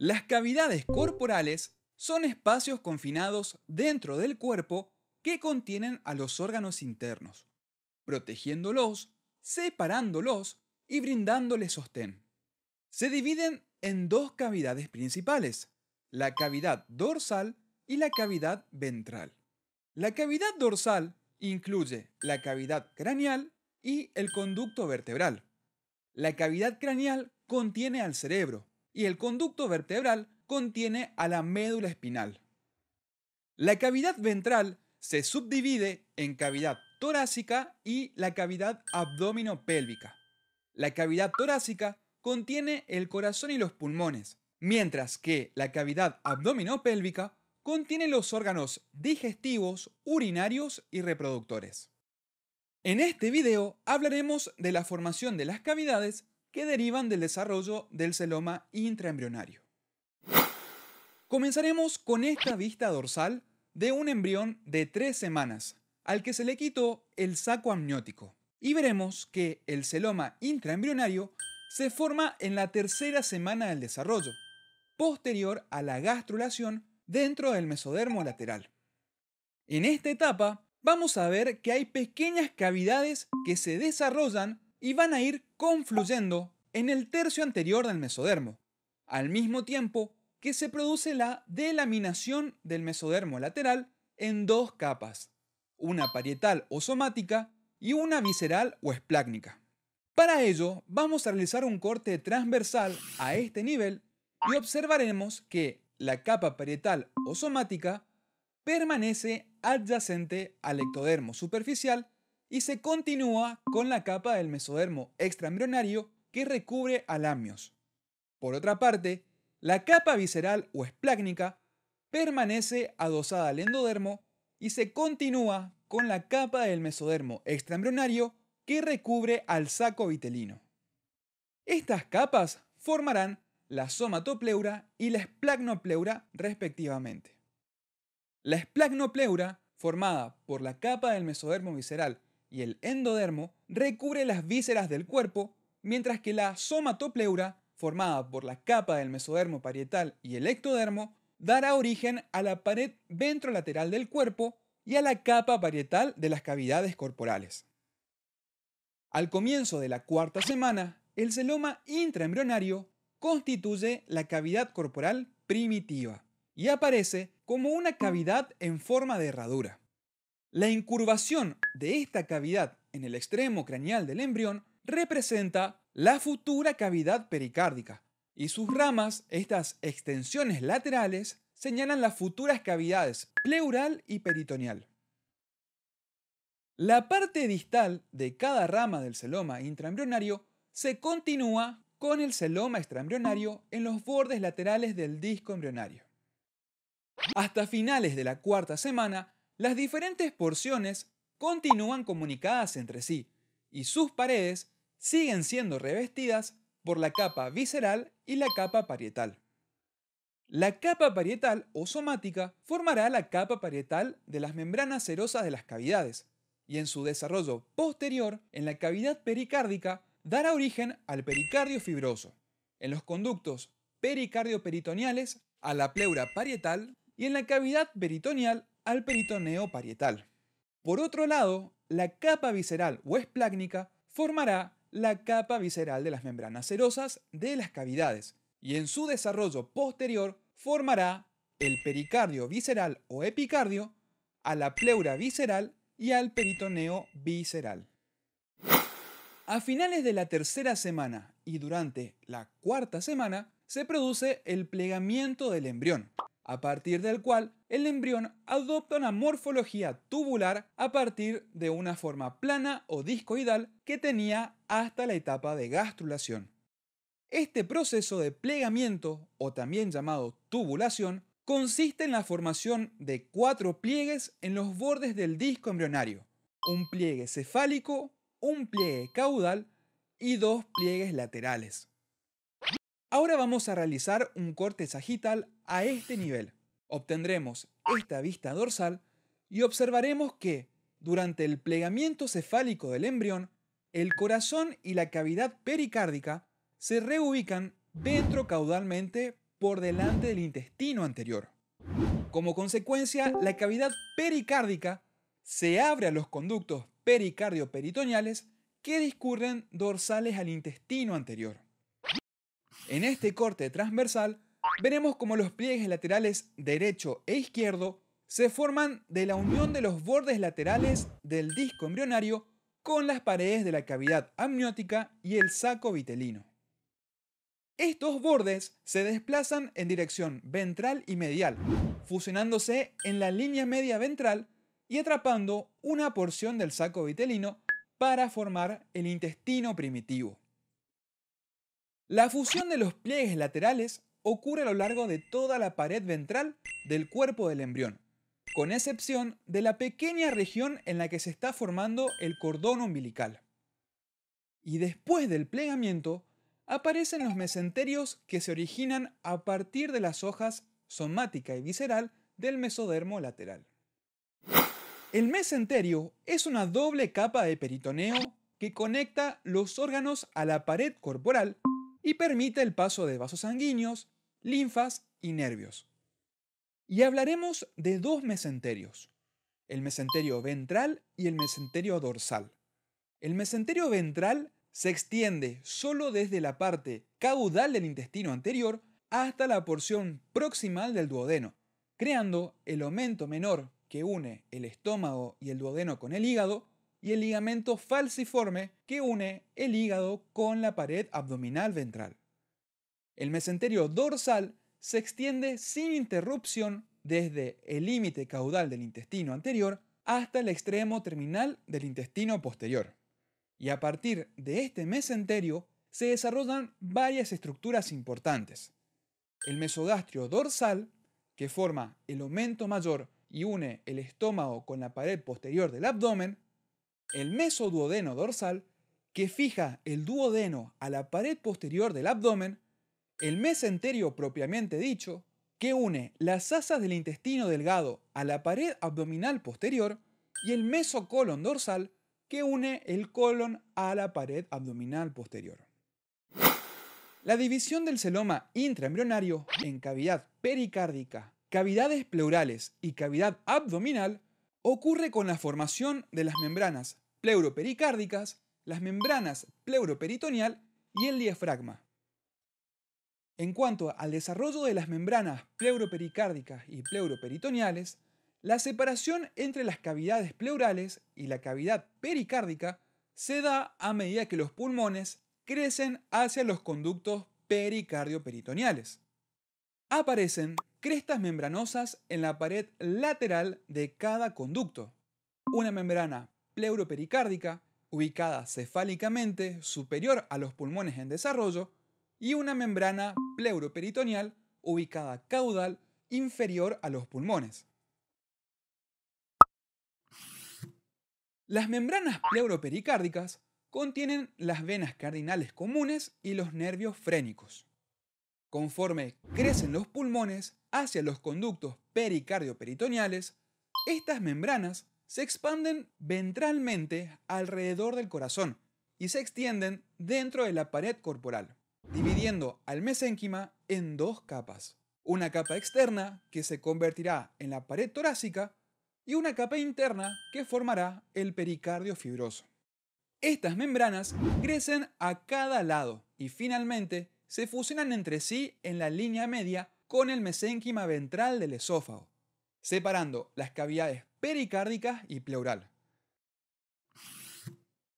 Las cavidades corporales son espacios confinados dentro del cuerpo que contienen a los órganos internos, protegiéndolos, separándolos y brindándoles sostén. Se dividen en dos cavidades principales, la cavidad dorsal y la cavidad ventral. La cavidad dorsal incluye la cavidad craneal y el conducto vertebral. La cavidad craneal contiene al cerebro, y el conducto vertebral contiene a la médula espinal. La cavidad ventral se subdivide en cavidad torácica y la cavidad abdominopélvica. La cavidad torácica contiene el corazón y los pulmones, mientras que la cavidad abdominopélvica contiene los órganos digestivos, urinarios y reproductores. En este video hablaremos de la formación de las cavidades que derivan del desarrollo del celoma intraembrionario. Comenzaremos con esta vista dorsal de un embrión de tres semanas, al que se le quitó el saco amniótico, y veremos que el celoma intraembrionario se forma en la tercera semana del desarrollo, posterior a la gastrulación dentro del mesodermo lateral. En esta etapa vamos a ver que hay pequeñas cavidades que se desarrollan y van a ir confluyendo en el tercio anterior del mesodermo, al mismo tiempo que se produce la delaminación del mesodermo lateral en dos capas, una parietal o somática y una visceral o esplácnica. Para ello, vamos a realizar un corte transversal a este nivel y observaremos que la capa parietal o somática permanece adyacente al ectodermo superficial y se continúa con la capa del mesodermo extraembrionario que recubre al amnios. Por otra parte, la capa visceral o esplácnica permanece adosada al endodermo y se continúa con la capa del mesodermo extraembrionario que recubre al saco vitelino. Estas capas formarán la somatopleura y la esplacnopleura respectivamente. La esplacnopleura, formada por la capa del mesodermo visceral y el endodermo recubre las vísceras del cuerpo, mientras que la somatopleura, formada por la capa del mesodermo parietal y el ectodermo, dará origen a la pared ventrolateral del cuerpo y a la capa parietal de las cavidades corporales. Al comienzo de la cuarta semana, el celoma intraembrionario constituye la cavidad corporal primitiva y aparece como una cavidad en forma de herradura. La incurvación de esta cavidad en el extremo craneal del embrión representa la futura cavidad pericárdica y sus ramas, estas extensiones laterales, señalan las futuras cavidades pleural y peritoneal. La parte distal de cada rama del celoma intraembrionario se continúa con el celoma extraembrionario en los bordes laterales del disco embrionario. Hasta finales de la cuarta semana, las diferentes porciones continúan comunicadas entre sí y sus paredes siguen siendo revestidas por la capa visceral y la capa parietal. La capa parietal o somática formará la capa parietal de las membranas serosas de las cavidades y en su desarrollo posterior en la cavidad pericárdica dará origen al pericardio fibroso, en los conductos pericardio a la pleura parietal y en la cavidad peritoneal al peritoneo parietal. Por otro lado, la capa visceral o esplácnica formará la capa visceral de las membranas serosas de las cavidades y en su desarrollo posterior formará el pericardio visceral o epicardio, a la pleura visceral y al peritoneo visceral. A finales de la tercera semana y durante la cuarta semana se produce el plegamiento del embrión, a partir del cual el embrión adopta una morfología tubular a partir de una forma plana o discoidal que tenía hasta la etapa de gastrulación. Este proceso de plegamiento, o también llamado tubulación, consiste en la formación de cuatro pliegues en los bordes del disco embrionario, un pliegue cefálico, un pliegue caudal y dos pliegues laterales. Ahora vamos a realizar un corte sagital a este nivel. Obtendremos esta vista dorsal y observaremos que, durante el plegamiento cefálico del embrión, el corazón y la cavidad pericárdica se reubican ventrocaudalmente por delante del intestino anterior. Como consecuencia, la cavidad pericárdica se abre a los conductos pericardioperitoneales que discurren dorsales al intestino anterior. En este corte transversal veremos cómo los pliegues laterales derecho e izquierdo se forman de la unión de los bordes laterales del disco embrionario con las paredes de la cavidad amniótica y el saco vitelino. Estos bordes se desplazan en dirección ventral y medial, fusionándose en la línea media ventral y atrapando una porción del saco vitelino para formar el intestino primitivo. La fusión de los pliegues laterales ocurre a lo largo de toda la pared ventral del cuerpo del embrión, con excepción de la pequeña región en la que se está formando el cordón umbilical. Y después del plegamiento, aparecen los mesenterios que se originan a partir de las hojas somática y visceral del mesodermo lateral. El mesenterio es una doble capa de peritoneo que conecta los órganos a la pared corporal y permite el paso de vasos sanguíneos, linfas y nervios. Y hablaremos de dos mesenterios, el mesenterio ventral y el mesenterio dorsal. El mesenterio ventral se extiende solo desde la parte caudal del intestino anterior hasta la porción proximal del duodeno, creando el aumento menor que une el estómago y el duodeno con el hígado y el ligamento falciforme que une el hígado con la pared abdominal ventral. El mesenterio dorsal se extiende sin interrupción desde el límite caudal del intestino anterior hasta el extremo terminal del intestino posterior. Y a partir de este mesenterio se desarrollan varias estructuras importantes. El mesogastrio dorsal, que forma el omento mayor y une el estómago con la pared posterior del abdomen, el mesoduodeno dorsal, que fija el duodeno a la pared posterior del abdomen, el mesenterio propiamente dicho, que une las asas del intestino delgado a la pared abdominal posterior, y el mesocolon dorsal, que une el colon a la pared abdominal posterior. La división del celoma intraembrionario en cavidad pericárdica, cavidades pleurales y cavidad abdominal ocurre con la formación de las membranas pleuropericárdicas, las membranas pleuroperitoneal y el diafragma. En cuanto al desarrollo de las membranas pleuropericárdicas y pleuroperitoneales, la separación entre las cavidades pleurales y la cavidad pericárdica se da a medida que los pulmones crecen hacia los conductos pericardio-peritoneales. Aparecen crestas membranosas en la pared lateral de cada conducto, una membrana pleuropericárdica ubicada cefálicamente superior a los pulmones en desarrollo y una membrana pleuroperitoneal ubicada caudal inferior a los pulmones. Las membranas pleuropericárdicas contienen las venas cardinales comunes y los nervios frénicos. Conforme crecen los pulmones hacia los conductos pericardio estas membranas se expanden ventralmente alrededor del corazón y se extienden dentro de la pared corporal, dividiendo al mesénquima en dos capas. Una capa externa que se convertirá en la pared torácica y una capa interna que formará el pericardio fibroso. Estas membranas crecen a cada lado y finalmente se fusionan entre sí en la línea media con el mesénquima ventral del esófago, separando las cavidades pericárdicas y pleural.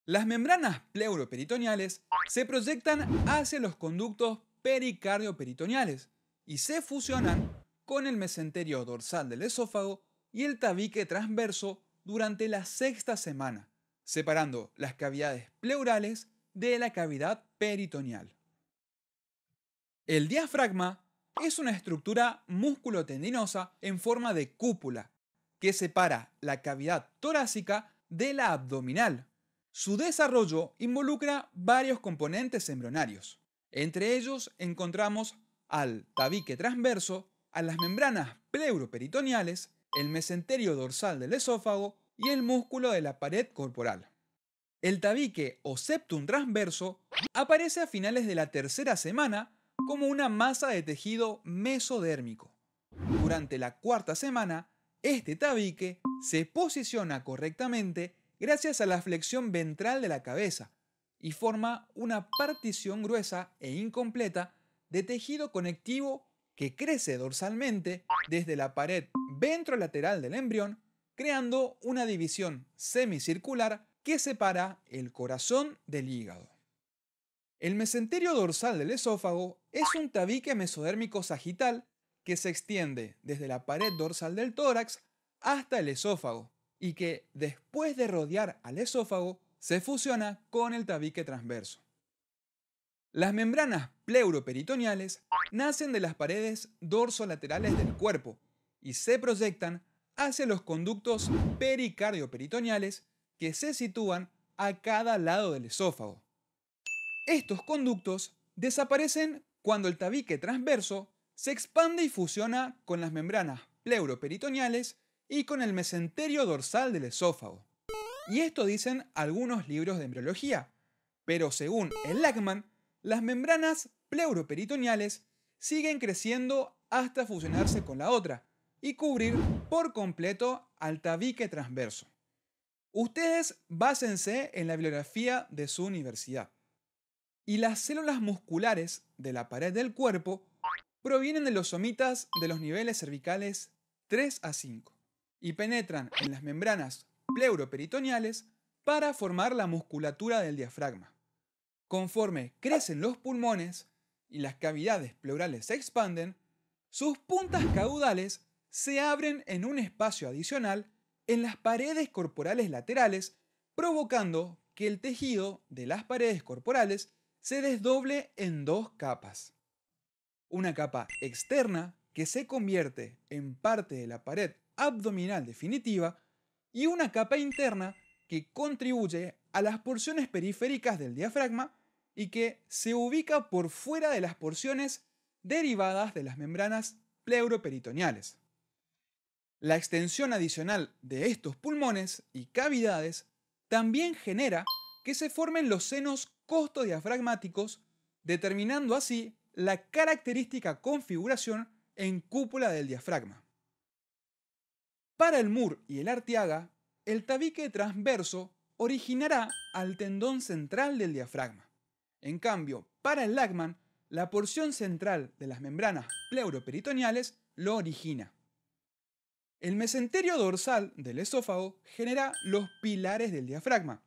Las membranas pleuroperitoneales se proyectan hacia los conductos pericardioperitoneales y se fusionan con el mesenterio dorsal del esófago y el tabique transverso durante la sexta semana, separando las cavidades pleurales de la cavidad peritoneal. El diafragma es una estructura músculo-tendinosa en forma de cúpula que separa la cavidad torácica de la abdominal. Su desarrollo involucra varios componentes embrionarios. Entre ellos encontramos al tabique transverso, a las membranas pleuroperitoneales, el mesenterio dorsal del esófago y el músculo de la pared corporal. El tabique o septum transverso aparece a finales de la tercera semana como una masa de tejido mesodérmico. Durante la cuarta semana, este tabique se posiciona correctamente gracias a la flexión ventral de la cabeza y forma una partición gruesa e incompleta de tejido conectivo que crece dorsalmente desde la pared ventrolateral del embrión, creando una división semicircular que separa el corazón del hígado. El mesenterio dorsal del esófago es un tabique mesodérmico sagital que se extiende desde la pared dorsal del tórax hasta el esófago y que, después de rodear al esófago, se fusiona con el tabique transverso. Las membranas pleuroperitoneales nacen de las paredes dorsolaterales del cuerpo y se proyectan hacia los conductos pericardioperitoneales que se sitúan a cada lado del esófago. Estos conductos desaparecen cuando el tabique transverso se expande y fusiona con las membranas pleuroperitoneales y con el mesenterio dorsal del esófago. Y esto dicen algunos libros de embriología, pero según el Lackman, las membranas pleuroperitoneales siguen creciendo hasta fusionarse con la otra y cubrir por completo al tabique transverso. Ustedes básense en la bibliografía de su universidad y las células musculares de la pared del cuerpo provienen de los somitas de los niveles cervicales 3 a 5 y penetran en las membranas pleuroperitoneales para formar la musculatura del diafragma. Conforme crecen los pulmones y las cavidades pleurales se expanden, sus puntas caudales se abren en un espacio adicional en las paredes corporales laterales, provocando que el tejido de las paredes corporales se desdoble en dos capas. Una capa externa que se convierte en parte de la pared abdominal definitiva y una capa interna que contribuye a las porciones periféricas del diafragma y que se ubica por fuera de las porciones derivadas de las membranas pleuroperitoneales. La extensión adicional de estos pulmones y cavidades también genera que se formen los senos costos diafragmáticos, determinando así la característica configuración en cúpula del diafragma. Para el Mur y el Artiaga el tabique transverso originará al tendón central del diafragma. En cambio, para el Lagman, la porción central de las membranas pleuroperitoneales lo origina. El mesenterio dorsal del esófago genera los pilares del diafragma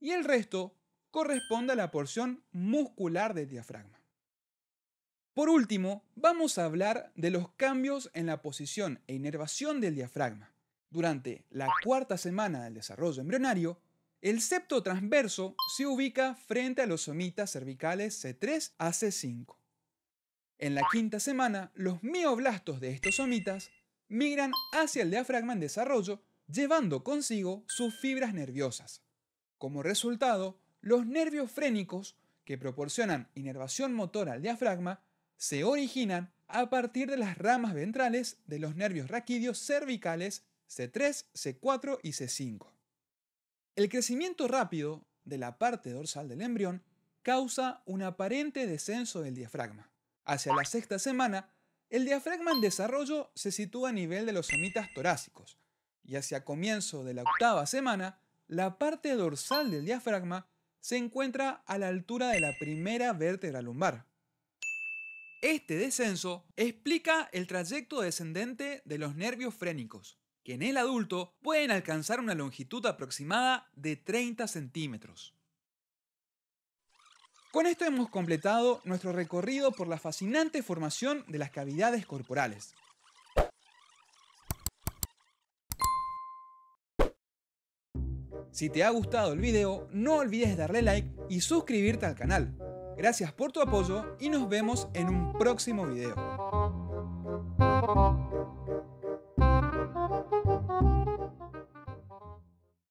y el resto corresponde a la porción muscular del diafragma. Por último, vamos a hablar de los cambios en la posición e inervación del diafragma. Durante la cuarta semana del desarrollo embrionario, el septo transverso se ubica frente a los somitas cervicales C3 a C5. En la quinta semana, los mioblastos de estos somitas migran hacia el diafragma en desarrollo, llevando consigo sus fibras nerviosas. Como resultado, los nervios frénicos, que proporcionan inervación motora al diafragma, se originan a partir de las ramas ventrales de los nervios raquídeos cervicales C3, C4 y C5. El crecimiento rápido de la parte dorsal del embrión causa un aparente descenso del diafragma. Hacia la sexta semana, el diafragma en desarrollo se sitúa a nivel de los semitas torácicos y hacia comienzo de la octava semana, la parte dorsal del diafragma se encuentra a la altura de la primera vértebra lumbar. Este descenso explica el trayecto descendente de los nervios frénicos, que en el adulto pueden alcanzar una longitud aproximada de 30 centímetros. Con esto hemos completado nuestro recorrido por la fascinante formación de las cavidades corporales. Si te ha gustado el video, no olvides darle like y suscribirte al canal. Gracias por tu apoyo y nos vemos en un próximo video.